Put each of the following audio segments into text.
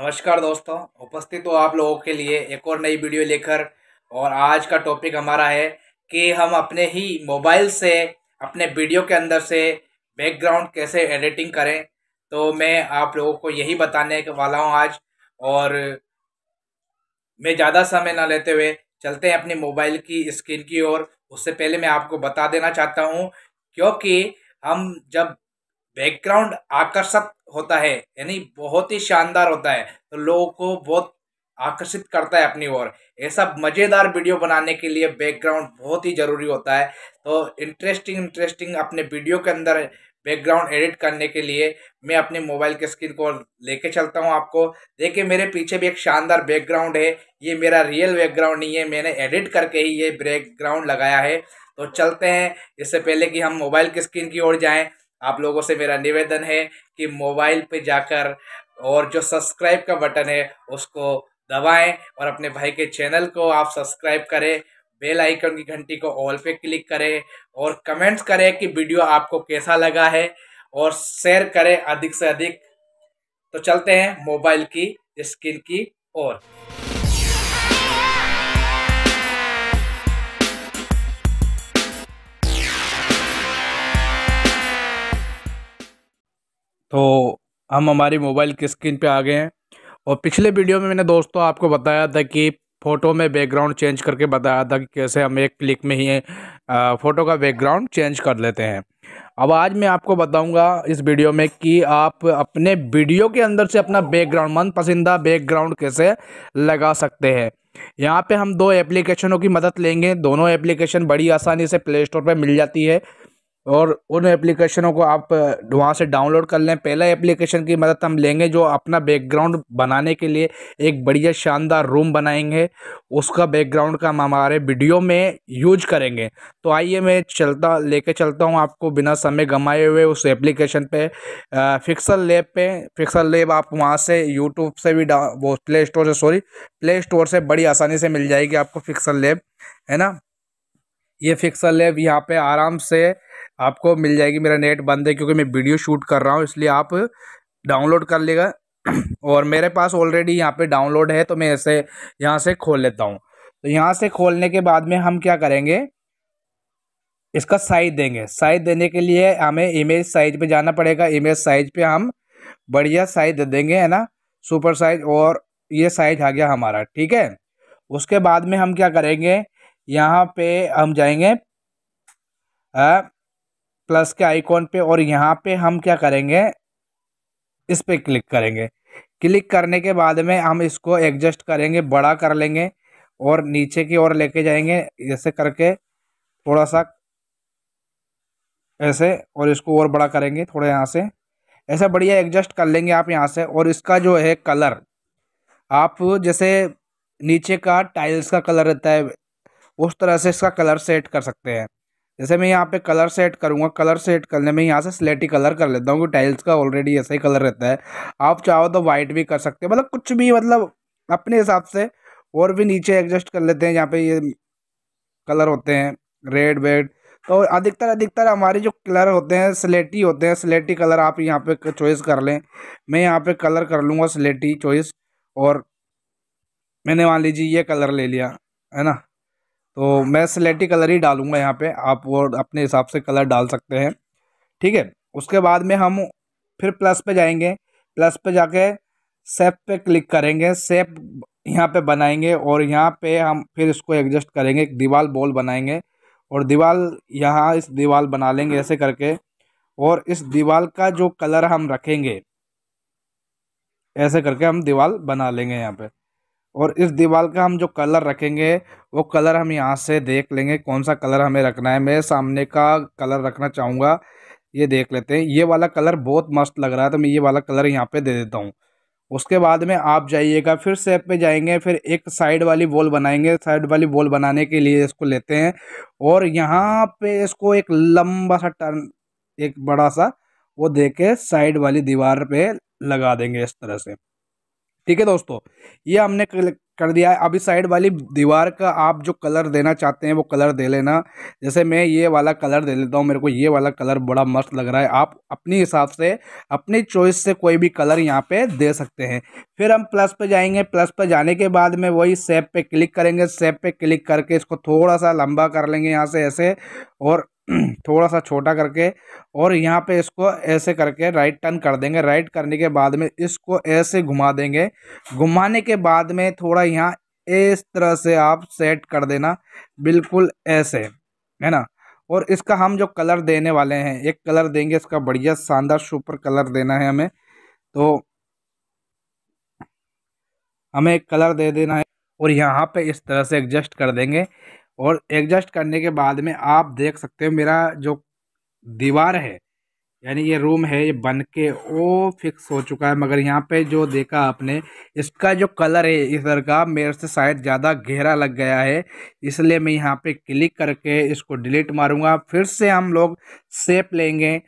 नमस्कार दोस्तों उपस्थित हो आप लोगों के लिए एक और नई वीडियो लेकर और आज का टॉपिक हमारा है कि हम अपने ही मोबाइल से अपने वीडियो के अंदर से बैकग्राउंड कैसे एडिटिंग करें तो मैं आप लोगों को यही बताने वाला हूं आज और मैं ज़्यादा समय ना लेते हुए चलते हैं अपने मोबाइल की स्क्रीन की ओर उससे पहले मैं आपको बता देना चाहता हूँ क्योंकि हम जब बैकग्राउंड आकर्षक होता है यानी बहुत ही शानदार होता है तो लोगों को बहुत आकर्षित करता है अपनी ओर ऐसा मज़ेदार वीडियो बनाने के लिए बैकग्राउंड बहुत ही ज़रूरी होता है तो इंटरेस्टिंग इंटरेस्टिंग अपने वीडियो के अंदर बैकग्राउंड एडिट करने के लिए मैं अपने मोबाइल के स्क्रीन को लेके चलता हूँ आपको देखिए मेरे पीछे भी एक शानदार बैकग्राउंड है ये मेरा रियल बैकग्राउंड नहीं है मैंने एडिट करके ही ये बैकग्राउंड लगाया है तो चलते हैं इससे पहले कि हम मोबाइल की स्क्रीन की ओर जाएँ आप लोगों से मेरा निवेदन है कि मोबाइल पे जाकर और जो सब्सक्राइब का बटन है उसको दबाएं और अपने भाई के चैनल को आप सब्सक्राइब करें बेल आइकन की घंटी को ऑल पे क्लिक करें और कमेंट्स करें कि वीडियो आपको कैसा लगा है और शेयर करें अधिक से अधिक तो चलते हैं मोबाइल की स्किन की ओर तो हम हमारी मोबाइल की स्क्रीन पे आ गए हैं और पिछले वीडियो में मैंने दोस्तों आपको बताया था कि फ़ोटो में बैकग्राउंड चेंज करके बताया था कि कैसे हम एक क्लिक में ही फ़ोटो का बैकग्राउंड चेंज कर लेते हैं अब आज मैं आपको बताऊंगा इस वीडियो में कि आप अपने वीडियो के अंदर से अपना बैकग्राउंड मनपसंदा बैकग्राउंड कैसे लगा सकते हैं यहाँ पे हम दो एप्लीकेशनों की मदद लेंगे दोनों एप्लीकेशन बड़ी आसानी से प्ले स्टोर पर मिल जाती है और उन एप्लीकेशनों को आप वहाँ से डाउनलोड कर लें पहला एप्लीकेशन की मदद हम लेंगे जो अपना बैकग्राउंड बनाने के लिए एक बढ़िया शानदार रूम बनाएंगे उसका बैकग्राउंड का हम हमारे वीडियो में यूज करेंगे तो आइए मैं चलता लेके चलता हूँ आपको बिना समय गमाए हुए उस एप्लीकेशन पे फिक्सल लेब पे फिक्सल लेब आप वहाँ से यूट्यूब से भी वो प्ले स्टोर से सॉरी प्ले स्टोर से बड़ी आसानी से मिल जाएगी आपको फिक्सल लेब है ना ये फिक्सल लेब यहाँ पर आराम से आपको मिल जाएगी मेरा नेट बंद है क्योंकि मैं वीडियो शूट कर रहा हूँ इसलिए आप डाउनलोड कर लेगा और मेरे पास ऑलरेडी यहाँ पे डाउनलोड है तो मैं ऐसे यहाँ से खोल लेता हूँ तो यहाँ से खोलने के बाद में हम क्या करेंगे इसका साइज देंगे साइज देने के लिए हमें इमेज साइज पे जाना पड़ेगा इमेज साइज पे हम बढ़िया साइज दे देंगे है ना सुपर साइज और ये साइज आ गया हमारा ठीक है उसके बाद में हम क्या करेंगे यहाँ पे हम जाएंगे आ, प्लस के आइकॉन पे और यहाँ पे हम क्या करेंगे इस पर क्लिक करेंगे क्लिक करने के बाद में हम इसको एडजस्ट करेंगे बड़ा कर लेंगे और नीचे की ओर लेके जाएंगे ऐसे करके थोड़ा सा ऐसे और इसको और बड़ा करेंगे थोड़ा यहाँ से ऐसा बढ़िया एडजस्ट कर लेंगे आप यहाँ से और इसका जो है कलर आप जैसे नीचे का टाइल्स का कलर रहता है उस तरह से इसका कलर सेट कर सकते हैं जैसे मैं यहाँ पे कलर सेट करूँगा कलर सेट करने में यहाँ से स्लेटी कलर कर लेता हूँ क्योंकि टाइल्स का ऑलरेडी ऐसा ही कलर रहता है आप चाहो तो वाइट भी कर सकते हो मतलब कुछ भी मतलब अपने हिसाब से और भी नीचे एडजस्ट कर लेते हैं यहाँ पे ये कलर होते हैं रेड वेड तो अधिकतर अधिकतर हमारे जो कलर होते हैं स्लेटी होते हैं स्लेटी कलर आप यहाँ पे चॉइस कर लें मैं यहाँ पे कलर कर लूँगा स्लेटी चॉइस और मैंने मान लीजिए ये कलर ले लिया है ना तो मैं स्लेटी कलर ही डालूँगा यहाँ पे आप वो अपने हिसाब से कलर डाल सकते हैं ठीक है उसके बाद में हम फिर प्लस पे जाएंगे प्लस पे जाके सेप पे क्लिक करेंगे सेप यहाँ पे बनाएंगे और यहाँ पे हम फिर इसको एडजस्ट करेंगे एक दीवार बॉल बनाएंगे और दीवार यहाँ इस दीवार बना लेंगे ऐसे करके और इस दीवार का जो कलर हम रखेंगे ऐसे करके हम दीवार बना लेंगे यहाँ पर और इस दीवार का हम जो कलर रखेंगे वो कलर हम यहाँ से देख लेंगे कौन सा कलर हमें रखना है मैं सामने का कलर रखना चाहूँगा ये देख लेते हैं ये वाला कलर बहुत मस्त लग रहा है तो मैं ये वाला कलर यहाँ पे दे देता हूँ उसके बाद में आप जाइएगा फिर सेप पे जाएंगे फिर एक साइड वाली वॉल बनाएंगे साइड वाली वॉल बनाने के लिए इसको लेते हैं और यहाँ पे इसको एक लंबा सा टर्न एक बड़ा सा वो दे के साइड वाली दीवार पे लगा देंगे इस तरह से ठीक है दोस्तों ये हमने कर दिया है अभी साइड वाली दीवार का आप जो कलर देना चाहते हैं वो कलर दे लेना जैसे मैं ये वाला कलर दे लेता हूँ मेरे को ये वाला कलर बड़ा मस्त लग रहा है आप अपने हिसाब से अपनी चॉइस से कोई भी कलर यहाँ पे दे सकते हैं फिर हम प्लस पे जाएंगे प्लस पे जाने के बाद में वही सेप पे क्लिक करेंगे सेप पे क्लिक करके इसको थोड़ा सा लंबा कर लेंगे यहाँ से ऐसे और थोड़ा सा छोटा करके और यहाँ पे इसको ऐसे करके राइट टर्न कर देंगे राइट करने के बाद में इसको ऐसे घुमा देंगे घुमाने के बाद में थोड़ा यहाँ इस तरह से आप सेट कर देना बिल्कुल ऐसे है ना और इसका हम जो कलर देने वाले हैं एक कलर देंगे इसका बढ़िया शानदार सुपर कलर देना है हमें तो हमें एक कलर दे देना है और यहाँ पे इस तरह से एडजस्ट कर देंगे और एडजस्ट करने के बाद में आप देख सकते हो मेरा जो दीवार है यानी ये रूम है ये बन के वो फिक्स हो चुका है मगर यहाँ पे जो देखा आपने इसका जो कलर है इधर का मेरे से शायद ज़्यादा गहरा लग गया है इसलिए मैं यहाँ पे क्लिक करके इसको डिलीट मारूँगा फिर से हम लोग सेप लेंगे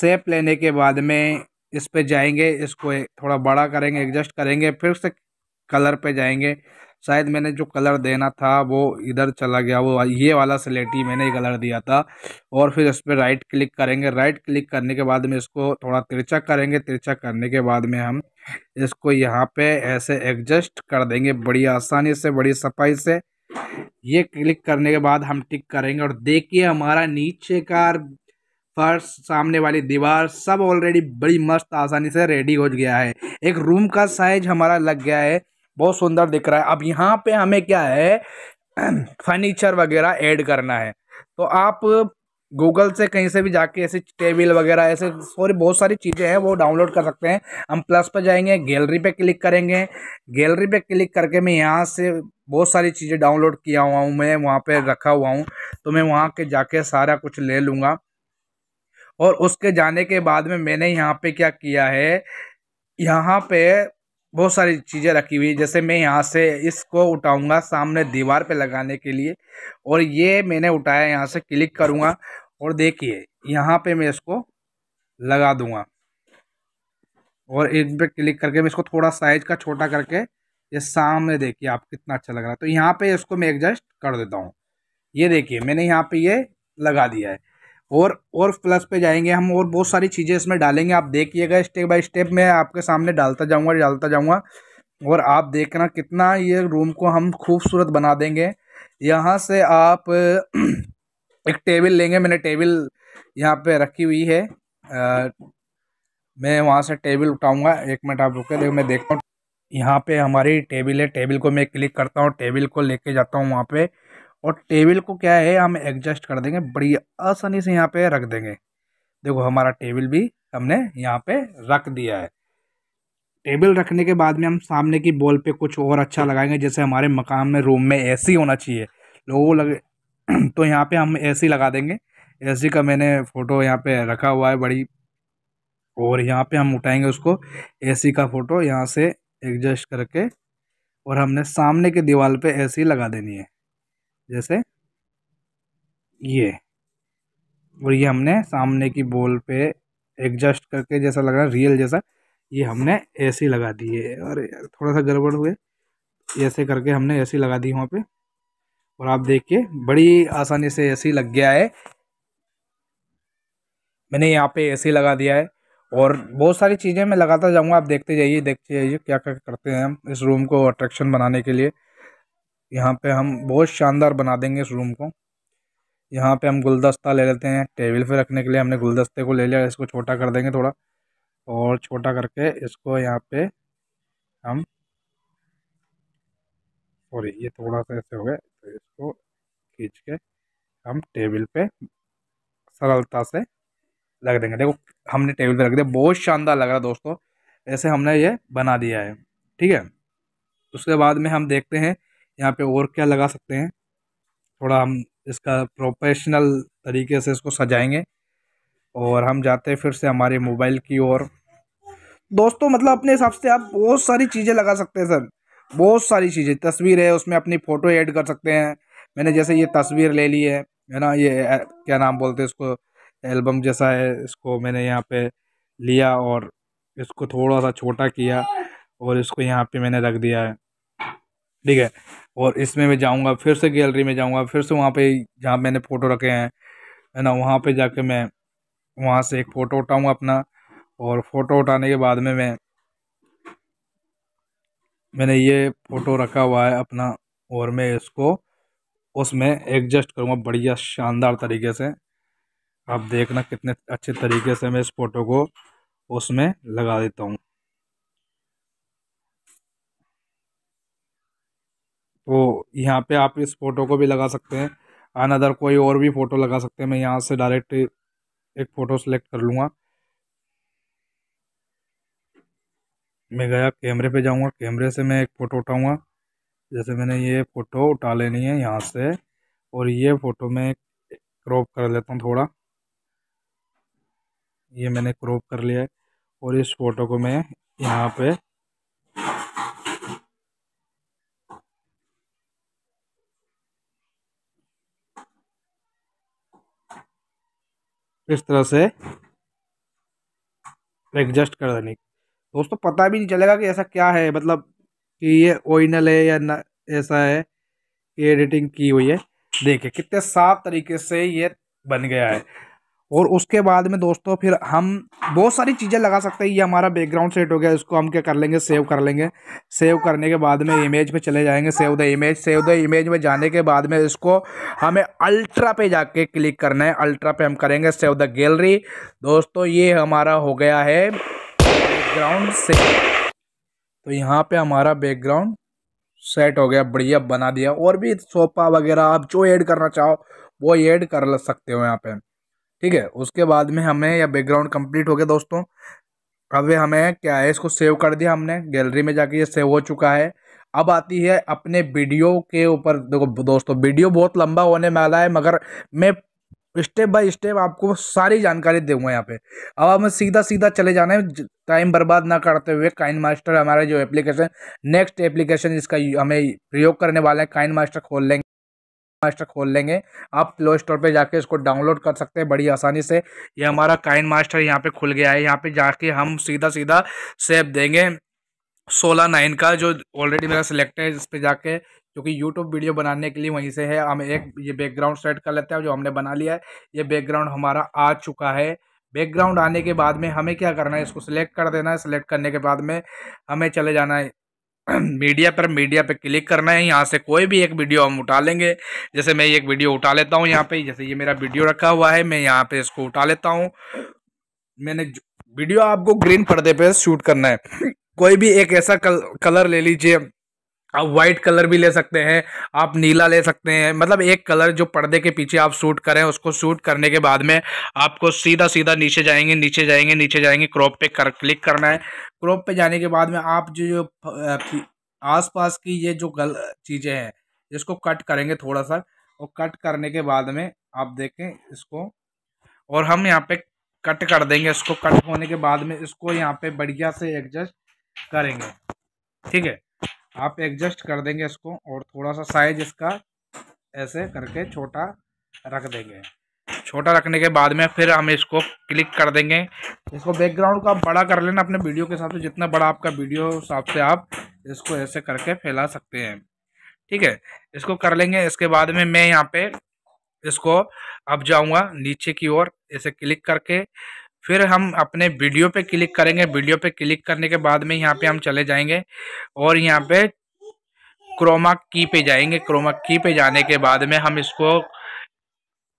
सेप लेने के बाद में इस पर जाएंगे इसको थोड़ा बड़ा करेंगे एडजस्ट करेंगे फिर से कलर पे जाएंगे शायद मैंने जो कलर देना था वो इधर चला गया वो ये वाला सिलेटी मैंने कलर दिया था और फिर इस पर राइट क्लिक करेंगे राइट क्लिक करने के बाद में इसको थोड़ा तिरछा करेंगे तिरछा करने के बाद में हम इसको यहाँ पे ऐसे एडजस्ट कर देंगे बड़ी आसानी से बड़ी सफाई से ये क्लिक करने के बाद हम टिक करेंगे और देखिए हमारा नीचे का फर्श सामने वाली दीवार सब ऑलरेडी बड़ी मस्त आसानी से रेडी हो गया है एक रूम का साइज हमारा लग गया है बहुत सुंदर दिख रहा है अब यहाँ पे हमें क्या है फर्नीचर वगैरह ऐड करना है तो आप गूगल से कहीं से भी जाके ऐसे टेबल वगैरह ऐसे सॉरी बहुत सारी चीज़ें हैं वो डाउनलोड कर सकते हैं हम प्लस पर जाएंगे गैलरी पे क्लिक करेंगे गैलरी पे क्लिक करके मैं यहाँ से बहुत सारी चीज़ें डाउनलोड किया हुआ हूँ मैं वहाँ पे रखा हुआ हूँ तो मैं वहाँ के जाके सारा कुछ ले लूँगा और उसके जाने के बाद में मैंने यहाँ पर क्या किया है यहाँ पर बहुत सारी चीज़ें रखी हुई है जैसे मैं यहाँ से इसको उठाऊँगा सामने दीवार पे लगाने के लिए और ये मैंने उठाया यहाँ से क्लिक करूँगा और देखिए यहाँ पे मैं इसको लगा दूँगा और इन पे क्लिक करके मैं इसको थोड़ा साइज का छोटा करके ये सामने देखिए आप कितना अच्छा लग रहा है तो यहाँ पे इसको मैं एडजस्ट कर देता हूँ ये देखिए मैंने यहाँ पे ये लगा दिया है और और प्लस पे जाएंगे हम और बहुत सारी चीज़ें इसमें डालेंगे आप देखिएगा स्टेप बाय स्टेप मैं आपके सामने डालता जाऊँगा डालता जाऊँगा और आप देखना कितना ये रूम को हम खूबसूरत बना देंगे यहाँ से आप एक टेबल लेंगे मैंने टेबल यहाँ पे रखी हुई है आ, मैं वहाँ से टेबल उठाऊँगा एक मिनट आप रुके देखो मैं देखता हूँ यहाँ पर हमारी टेबल है टेबल को मैं क्लिक करता हूँ टेबल को लेके जाता हूँ वहाँ पर और टेबल को क्या है हम एडजस्ट कर देंगे बड़ी आसानी से यहाँ पे रख देंगे देखो हमारा टेबल भी हमने यहाँ पे रख दिया है टेबल रखने के बाद में हम सामने की बॉल पे कुछ और अच्छा लगाएंगे जैसे हमारे मकान में रूम में एसी होना चाहिए लोगों लगे तो यहाँ पे हम एसी लगा देंगे एसी का मैंने फ़ोटो यहाँ पे रखा हुआ है बड़ी और यहाँ पे हम उठाएंगे उसको एसी का फ़ोटो यहाँ से एडजस्ट करके और हमने सामने के दीवार पे एसी लगा देनी है जैसे ये और ये हमने सामने की बॉल पे एडजस्ट करके जैसा लग रहा रियल जैसा ये हमने ऐसी लगा दी है और थोड़ा सा गड़बड़ हुए ऐसे करके हमने ऐसी लगा दी वहाँ पे और आप देखिए बड़ी आसानी से ऐसी लग गया है मैंने यहाँ पे ऐसी लगा दिया है और बहुत सारी चीज़ें मैं लगाता जाऊँगा आप देखते जाइए देखते जाइए क्या क्या करते हैं हम इस रूम को अट्रैक्शन बनाने के लिए यहाँ पे हम बहुत शानदार बना देंगे इस रूम को यहाँ पे हम गुलदस्ता ले लेते हैं टेबल पे रखने के लिए हमने गुलदस्ते को ले लिया इसको छोटा कर देंगे थोड़ा और छोटा करके इसको यहाँ पे हम सॉरी ये थोड़ा सा ऐसे हो गए तो इसको खींच के हम टेबल पे सरलता से रख देंगे देखो हमने टेबल पे रख दिया बहुत शानदार लग रहा दोस्तों ऐसे हमने ये बना दिया है ठीक है उसके बाद में हम देखते हैं यहाँ पे और क्या लगा सकते हैं थोड़ा हम इसका प्रोफेशनल तरीके से इसको सजाएंगे और हम जाते हैं फिर से हमारे मोबाइल की ओर दोस्तों मतलब अपने हिसाब से आप बहुत सारी चीज़ें लगा सकते हैं सर बहुत सारी चीज़ें तस्वीर है उसमें अपनी फ़ोटो ऐड कर सकते हैं मैंने जैसे ये तस्वीर ले ली है है ना ये क्या नाम बोलते हैं इसको एल्बम जैसा है इसको मैंने यहाँ पे लिया और इसको थोड़ा सा छोटा किया और इसको यहाँ पे मैंने रख दिया है ठीक है और इसमें मैं जाऊँगा फिर से गैलरी में जाऊँगा फिर से वहाँ पे जहाँ मैंने फ़ोटो रखे हैं है ना वहाँ पे जाके मैं वहाँ से एक फ़ोटो उठाऊँगा अपना और फ़ोटो उठाने के बाद में मैं मैंने ये फ़ोटो रखा हुआ है अपना और मैं इसको उसमें एडजस्ट करूँगा बढ़िया शानदार तरीके से आप देखना कितने अच्छे तरीके से मैं इस फ़ोटो को उसमें लगा देता हूँ तो यहाँ पे आप इस फ़ोटो को भी लगा सकते हैं अनदर कोई और भी फ़ोटो लगा सकते हैं मैं यहाँ से डायरेक्ट एक फ़ोटो सेलेक्ट कर लूँगा मैं गया कैमरे पे जाऊँगा कैमरे से मैं एक फ़ोटो उठाऊँगा जैसे मैंने ये फ़ोटो उठा लेनी है यहाँ से और ये फ़ोटो मैं क्रॉप कर लेता हूँ थोड़ा ये मैंने क्रॉप कर लिया है और इस फ़ोटो को मैं यहाँ पे इस तरह से एडजस्ट कर देने दोस्तों पता भी नहीं चलेगा कि ऐसा क्या है मतलब कि ये ओरिजिनल है या ना ऐसा है कि एडिटिंग की हुई है देखिए कितने साफ तरीके से ये बन गया है और उसके बाद में दोस्तों फिर हम बहुत सारी चीज़ें लगा सकते हैं ये हमारा बैकग्राउंड सेट हो गया इसको हम क्या कर लेंगे सेव कर लेंगे सेव करने के बाद में इमेज पे चले जाएंगे save the image save the image में जाने के बाद में इसको हमें अल्ट्रा पे जाके क्लिक करना है अल्ट्रा पे हम करेंगे सेव द गैलरी दोस्तों ये हमारा हो गया है बैकग्राउंड सेट तो यहाँ पर हमारा बैकग्राउंड सेट हो गया बढ़िया बना दिया और भी सोफा वगैरह आप जो ऐड करना चाहो वो ऐड कर सकते हो यहाँ पर ठीक है उसके बाद में हमें यह बैकग्राउंड कंप्लीट हो गया दोस्तों अब हमें क्या है इसको सेव कर दिया हमने गैलरी में जाके ये सेव हो चुका है अब आती है अपने वीडियो के ऊपर देखो दोस्तों वीडियो बहुत लंबा होने वाला है मगर मैं स्टेप बाय स्टेप आपको सारी जानकारी दूंगा यहाँ पे अब हमें सीधा सीधा चले जाना है टाइम बर्बाद ना करते हुए काइन मास्टर हमारे जो एप्लीकेशन नेक्स्ट एप्लीकेशन इसका हमें प्रयोग करने वाला है काइन मास्टर खोल लेंगे मास्टर खोल लेंगे आप प्ले स्टोर पे जाके इसको डाउनलोड कर सकते हैं बड़ी आसानी से ये हमारा काइन मास्टर यहाँ पे खुल गया है यहाँ पे जाके हम सीधा सीधा सेब देंगे सोलह नाइन का जो ऑलरेडी मेरा सिलेक्ट है इस पर जाके क्योंकि यूट्यूब वीडियो बनाने के लिए वहीं से है हम एक ये बैकग्राउंड सेट कर लेते हैं जो हमने बना लिया है ये बैकग्राउंड हमारा आ चुका है बैकग्राउंड आने के बाद में हमें क्या करना है इसको सिलेक्ट कर देना है सिलेक्ट करने के बाद में हमें चले जाना है मीडिया पर मीडिया पर क्लिक करना है यहाँ से कोई भी एक वीडियो हम उठा लेंगे जैसे मैं एक वीडियो उठा लेता हूँ यहाँ पे जैसे ये मेरा वीडियो रखा हुआ है मैं यहाँ पे इसको उठा लेता हूँ मैंने वीडियो आपको ग्रीन पर्दे पे शूट करना है कोई भी एक ऐसा कल, कलर ले लीजिए आप वाइट कलर भी ले सकते हैं आप नीला ले सकते हैं मतलब एक कलर जो पर्दे के पीछे आप सूट करें उसको सूट करने के बाद में आपको सीधा सीधा नीचे जाएंगे नीचे जाएंगे नीचे जाएंगे क्रॉप पे कर क्लिक करना है क्रॉप पे जाने के बाद में आप जो जो आसपास की ये जो गल चीज़ें हैं इसको कट करेंगे थोड़ा सा और कट करने के बाद में आप देखें इसको और हम यहाँ पर कट कर देंगे इसको कट होने के बाद में इसको यहाँ पर बढ़िया से एडजस्ट करेंगे ठीक है आप एडजस्ट कर देंगे इसको और थोड़ा सा साइज इसका ऐसे करके छोटा रख देंगे छोटा रखने के बाद में फिर हम इसको क्लिक कर देंगे इसको बैकग्राउंड को आप बड़ा कर लेना अपने वीडियो के हिसाब से जितना बड़ा आपका वीडियो हिसाब से आप इसको ऐसे करके फैला सकते हैं ठीक है इसको कर लेंगे इसके बाद में मैं यहाँ पे इसको अब जाऊँगा नीचे की ओर ऐसे क्लिक करके फिर हम अपने वीडियो पे क्लिक करेंगे वीडियो पे क्लिक करने के बाद में यहाँ पे हम चले जाएंगे और यहाँ पे क्रोमा की पे जाएंगे क्रोमा की पे जाने के बाद में हम इसको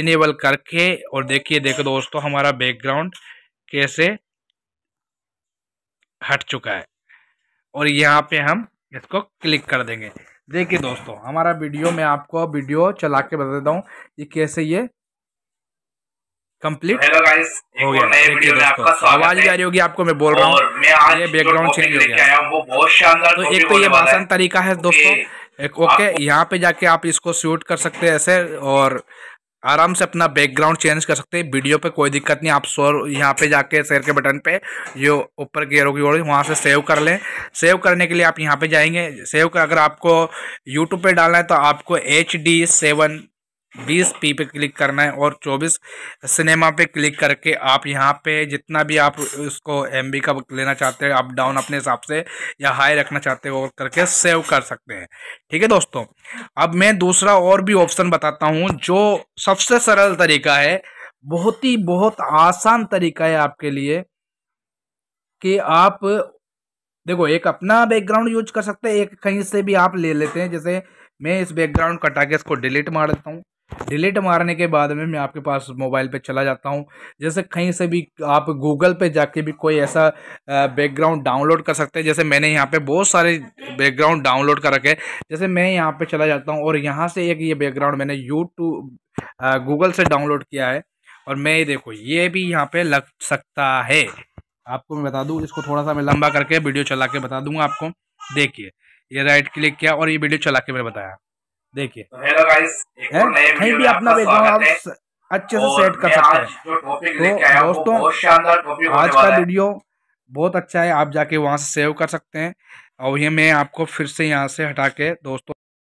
इनेबल करके और देखिए देखो दोस्तों हमारा बैकग्राउंड कैसे हट चुका है और यहाँ पे हम इसको क्लिक कर देंगे देखिए दोस्तों हमारा वीडियो मैं आपको वीडियो चला के बता देता हूँ कि कैसे ये कंप्लीट हेलो गाइस वीडियो में आपका स्वागत आवाज भी आ रही होगी आपको मैं बोल रहा हूँ ये बैकग्राउंड चेंज हो गया वो बहुत शानदार तो एक तो ये आसान तरीका है दोस्तों एक ओके यहाँ पे जाके आप इसको शूट कर सकते हैं ऐसे और आराम से अपना बैकग्राउंड चेंज कर सकते हैं वीडियो पे कोई दिक्कत नहीं आप सो यहाँ पे जाके शेयर के बटन पे जो ऊपर की एरो की ओर वहाँ से सेव कर लें सेव करने के लिए आप यहाँ पे जाएंगे सेव कर अगर आपको यूट्यूब पे डालना है तो आपको एच डी सेवन बीस पी पे क्लिक करना है और चौबीस सिनेमा पे क्लिक करके आप यहाँ पे जितना भी आप उसको एम बी का लेना चाहते हैं आप डाउन अपने हिसाब से या हाई रखना चाहते हो करके सेव कर सकते हैं ठीक है दोस्तों अब मैं दूसरा और भी ऑप्शन बताता हूँ जो सबसे सरल तरीका है बहुत ही बहुत आसान तरीका है आपके लिए कि आप देखो एक अपना बैकग्राउंड यूज कर सकते हैं एक कहीं से भी आप ले लेते हैं जैसे मैं इस बैकग्राउंड कटा के इसको डिलीट मार देता हूँ डिलीट मारने के बाद में मैं आपके पास मोबाइल पे चला जाता हूँ जैसे कहीं से भी आप गूगल पे जाके भी कोई ऐसा बैकग्राउंड डाउनलोड कर सकते हैं जैसे मैंने यहाँ पे बहुत सारे बैकग्राउंड डाउनलोड कर रखे हैं जैसे मैं यहाँ पे चला जाता हूँ और यहाँ से एक ये बैकग्राउंड मैंने यूट्यूब गूगल से डाउनलोड किया है और मैं ये देखो ये भी यहाँ पर लग सकता है आपको मैं बता दूँ इसको थोड़ा सा मैं लंबा करके वीडियो चला के बता दूंगा आपको देखिए ये राइट क्लिक किया और ये वीडियो चला के मैंने बताया देखिए तो हेलो गाइस एक नए वीडियो अपना स्वागत है अच्छे से सेट कर सकते हैं तो दोस्तों आज का वीडियो बहुत अच्छा है आप जाके वहाँ से सेव कर सकते हैं और ये मैं आपको फिर से यहाँ से हटा के दोस्तों